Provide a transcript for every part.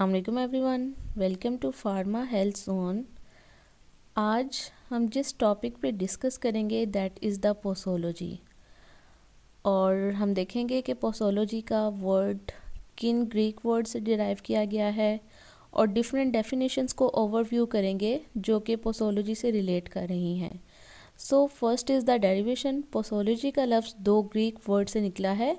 every everyone welcome to Pharma Health Zone आज हम जिस टॉपिक पे डिस्कस करेंगे दैट इज़ द पोसोलॉजी और हम देखेंगे कि पोसोलॉजी का वर्ड किन ग्रीक वर्ड से डिराइव किया गया है और डिफरेंट डेफिनेशंस को ओवरव्यू करेंगे जो कि पोसोलॉजी से रिलेट कर रही हैं so first is the derivation posology का लफ्ज़ दो ग्रीक वर्ड से निकला है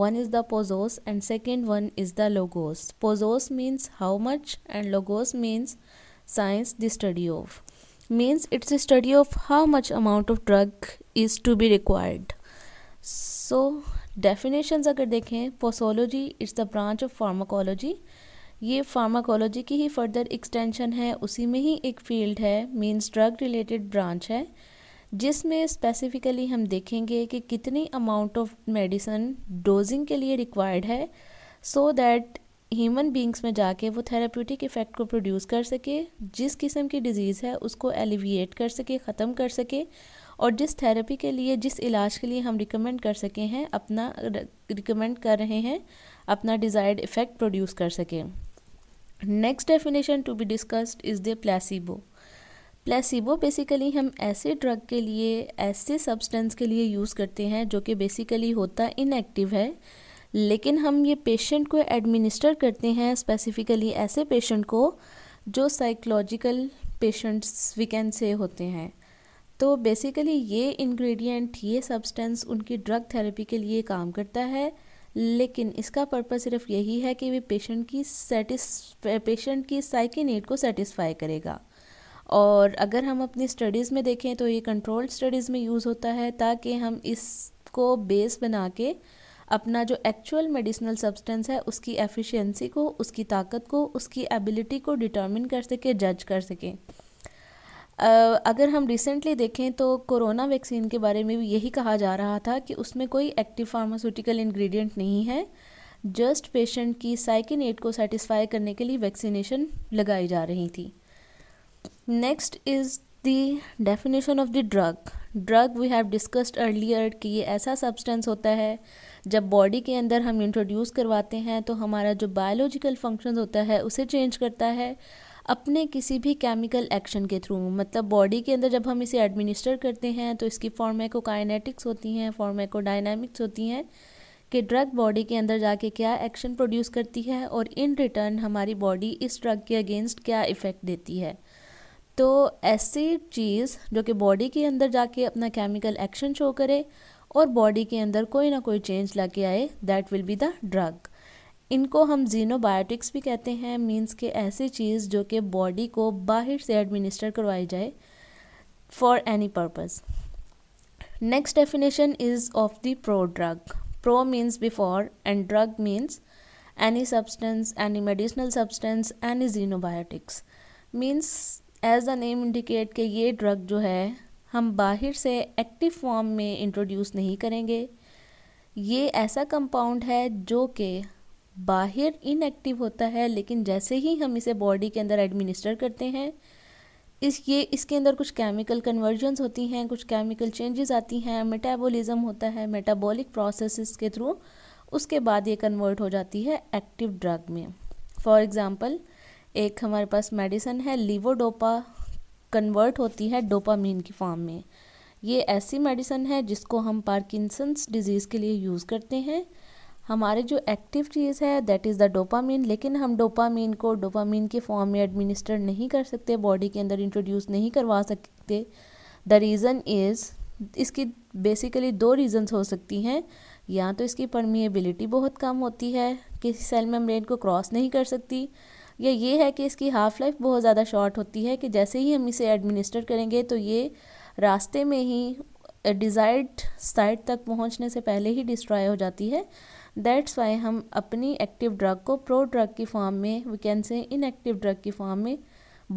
one is the posos and second one is the logos posos means how much and logos means science the study of means it's a study of how much amount of drug is to be required so definitions agar देखें posology is the branch of pharmacology ये pharmacology की ही further extension है उसी में ही एक field है means drug related branch है जिसमें स्पेसिफ़िकली हम देखेंगे कि कितनी अमाउंट ऑफ मेडिसन डोजिंग के लिए रिक्वायर्ड है सो दैट ह्यूमन बींग्स में जाके वो थेराप्यूटिक इफ़ेक्ट को प्रोड्यूस कर सके जिस किस्म की डिज़ीज़ है उसको एलिविएट कर सके ख़त्म कर सके और जिस थेरेपी के लिए जिस इलाज के लिए हम रिकमेंड कर सके हैं अपना रिकमेंड कर रहे हैं अपना डिज़ायर्ड इफ़ेक्ट प्रोड्यूस कर सकें next definition to be discussed is the placebo placebo basically हम ऐसे ड्रग के लिए ऐसे सब्सटेंस के लिए यूज़ करते हैं जो कि बेसिकली होता इनएक्टिव है लेकिन हम ये पेशेंट को एडमिनिस्टर करते हैं स्पेसिफिकली ऐसे पेशेंट को जो साइकोलॉजिकल पेशेंट्स वीकेंड से होते हैं तो बेसिकली ये इंग्रेडिएंट ये सब्सटेंस उनकी ड्रग थेरेपी के लिए काम करता है लेकिन इसका पर्पस सिर्फ यही है कि वे पेशेंट की सेटिस पेशेंट की साइकिनेट को सेटिस्फाई करेगा और अगर हम अपनी स्टडीज़ में देखें तो ये कंट्रोल्ड स्टडीज़ में यूज़ होता है ताकि हम इसको बेस बना के अपना जो एक्चुअल मेडिसिनल सब्सटेंस है उसकी एफिशिएंसी को उसकी ताकत को उसकी एबिलिटी को डिटर्मिन कर सके जज कर सकें अगर हम रिसेंटली देखें तो कोरोना वैक्सीन के बारे में भी यही कहा जा रहा था कि उसमें कोई एक्टिव फार्मास्यूटिकल इंग्रेडिएंट नहीं है जस्ट पेशेंट की साइकिन एड को सेटिस्फाई करने के लिए वैक्सीनेशन लगाई जा रही थी next is the definition of the drug drug we have discussed earlier कि ये ऐसा सब्सटेंस होता है जब बॉडी के अंदर हम इंट्रोड्यूस करवाते हैं तो हमारा जो बायोलॉजिकल फंक्शन होता है उसे चेंज करता है अपने किसी भी केमिकल एक्शन के थ्रू मतलब बॉडी के अंदर जब हम इसे एडमिनिस्टर करते हैं तो इसकी फॉर्मेकोकाइनेटिक्स होती हैं फॉर्मेकोडाइनामिक्स होती हैं कि ड्रग बॉडी के अंदर जाके क्या एक्शन प्रोड्यूस करती है और इन रिटर्न हमारी बॉडी इस ड्रग के अगेंस्ट क्या इफ़ेक्ट देती है तो ऐसी चीज़ जो कि बॉडी के अंदर जाके अपना केमिकल एक्शन शो करे और बॉडी के अंदर कोई ना कोई चेंज ला के आए that will be the drug इनको हम जीनोबायोटिक्स भी कहते हैं मींस के ऐसी चीज़ जो कि बॉडी को बाहर से एडमिनिस्टर करवाई जाए for any purpose next definition is of the pro drug pro means before and drug means any substance any medicinal substance any xenobiotics means as the name indicate कि ये ड्रग जो है हम बाहर से एक्टिव फॉर्म में introduce नहीं करेंगे ये ऐसा कंपाउंड है जो कि बाहर इनएक्टिव होता है लेकिन जैसे ही हम इसे बॉडी के अंदर एडमिनिस्टर करते हैं इस ये इसके अंदर कुछ केमिकल कन्वर्जन्स होती हैं कुछ केमिकल चेंजेस आती हैं मेटाबॉलिज्म होता है मेटाबॉलिक प्रोसेसेस के थ्रू उसके बाद ये कन्वर्ट हो जाती है एक्टिव ड्रग में फॉर एग्जांपल एक हमारे पास मेडिसन है लिवोडोपा कन्वर्ट होती है डोपामीन की फॉर्म में ये ऐसी मेडिसन है जिसको हम पार्किंसंस डिजीज़ के लिए यूज़ करते हैं हमारे जो एक्टिव चीज़ है दैट इज़ द डोपामीन लेकिन हम डोपामीन को डोपामीन के फॉर्म में एडमिनिस्टर नहीं कर सकते बॉडी के अंदर इंट्रोड्यूस नहीं करवा सकते द रीज़न इज़ इसकी बेसिकली दो रीज़न्स हो सकती हैं या तो इसकी परमिएबिलिटी बहुत कम होती है किसी सेल मेम्ब्रेन को क्रॉस नहीं कर सकती या ये है कि इसकी हाफ़ लाइफ बहुत ज़्यादा शॉर्ट होती है कि जैसे ही हम इसे एडमिनिस्टर करेंगे तो ये रास्ते में ही डिज़ायर्ड साइट तक पहुंचने से पहले ही डिस्ट्रॉय हो जाती है दैट्स वाई हम अपनी एक्टिव ड्रग को प्रो ड्रग की फॉर्म में we can say inactive drug की फॉर्म में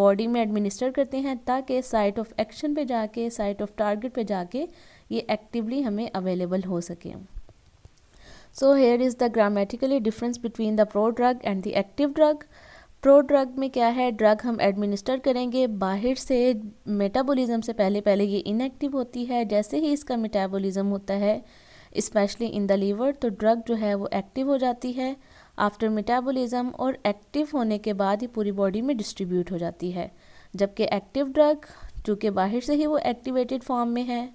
बॉडी में एडमिनिस्टर करते हैं ताकि साइट ऑफ एक्शन पे जाके साइट ऑफ टारगेट पे जाके ये एक्टिवली हमें अवेलेबल हो सके here is the grammatically difference between the pro drug and the active drug pro drug में क्या है ड्रग हम एडमिनिस्टर करेंगे बाहर से मेटाबॉलिज्म से पहले पहले ये इनएक्टिव होती है जैसे ही इसका मेटाबॉलिज्म होता है स्पेशली इन द लीवर तो ड्रग जो है वो एक्टिव हो जाती है आफ्टर मेटाबॉलिज्म और एक्टिव होने के बाद ही पूरी बॉडी में डिस्ट्रीब्यूट हो जाती है जबकि एक्टिव ड्रग चूँकि बाहर से ही वो एक्टिवेटेड फॉर्म में है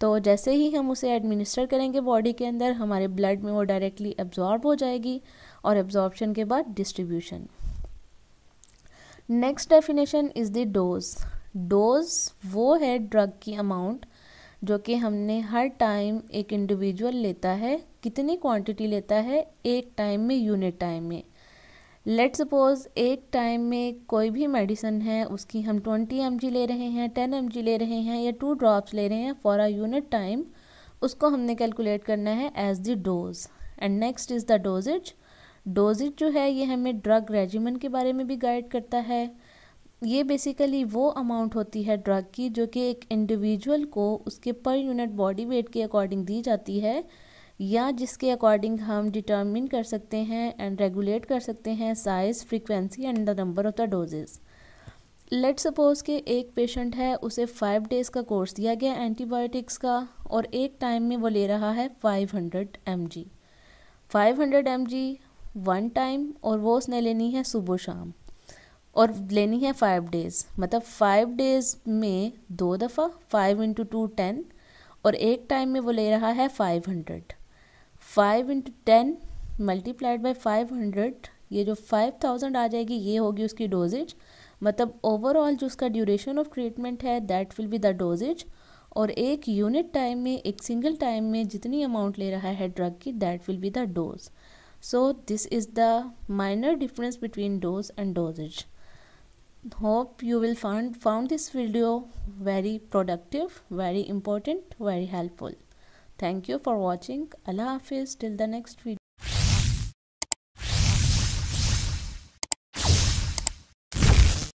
तो जैसे ही हम उसे एडमिनिस्टर करेंगे बॉडी के अंदर हमारे ब्लड में वो डायरेक्टली एब्जॉर्ब हो जाएगी और एब्जॉर्बशन के बाद distribution next definition is the dose dose वो है ड्रग की अमाउंट जो कि हमने हर टाइम एक इंडिविजुअल लेता है कितनी क्वांटिटी लेता है एक टाइम में यूनिट टाइम में लेट सपोज़ एक टाइम में कोई भी मेडिसन है उसकी हम ट्वेंटी एम ले रहे हैं टेन एम ले रहे हैं या टू ड्रॉप्स ले रहे हैं फॉर आ यूनिट टाइम उसको हमने कैलकुलेट करना है as the dose and next is the dosages dosages जो है ये हमें ड्रग रेजिमन के बारे में भी गाइड करता है ये बेसिकली वो अमाउंट होती है ड्रग की जो कि एक इंडिविजुअल को उसके पर यूनिट बॉडी वेट के अकॉर्डिंग दी जाती है या जिसके अकॉर्डिंग हम डिटर्मिन कर सकते हैं एंड रेगुलेट कर सकते हैं size frequency and the number of the dosages let suppose के एक पेशेंट है उसे फाइव डेज़ का कोर्स दिया गया एंटीबायोटिक्स का और एक टाइम में वो ले रहा है five hundred M G five hundred M G one time और वो उसने लेनी है सुबह शाम और लेनी है फाइव डेज़ मतलब फाइव डेज़ में दो दफ़ा फाइव इंटू टू टेन और एक टाइम में वो ले रहा है five hundred five into ten multiplied by five hundred ये जो फाइव थाउजेंड आ जाएगी ये होगी उसकी डोजेज मतलब ओवरऑल जो उसका ड्यूरेशन ऑफ ट्रीटमेंट है that will be the dosages और एक यूनिट टाइम में एक सिंगल टाइम में जितनी अमाउंट ले रहा है ड्रग की that will be the dose so this is the minor difference between dose and dosage hope you will find found this video very productive very important very helpful thank you for watching allah hafiz till the next video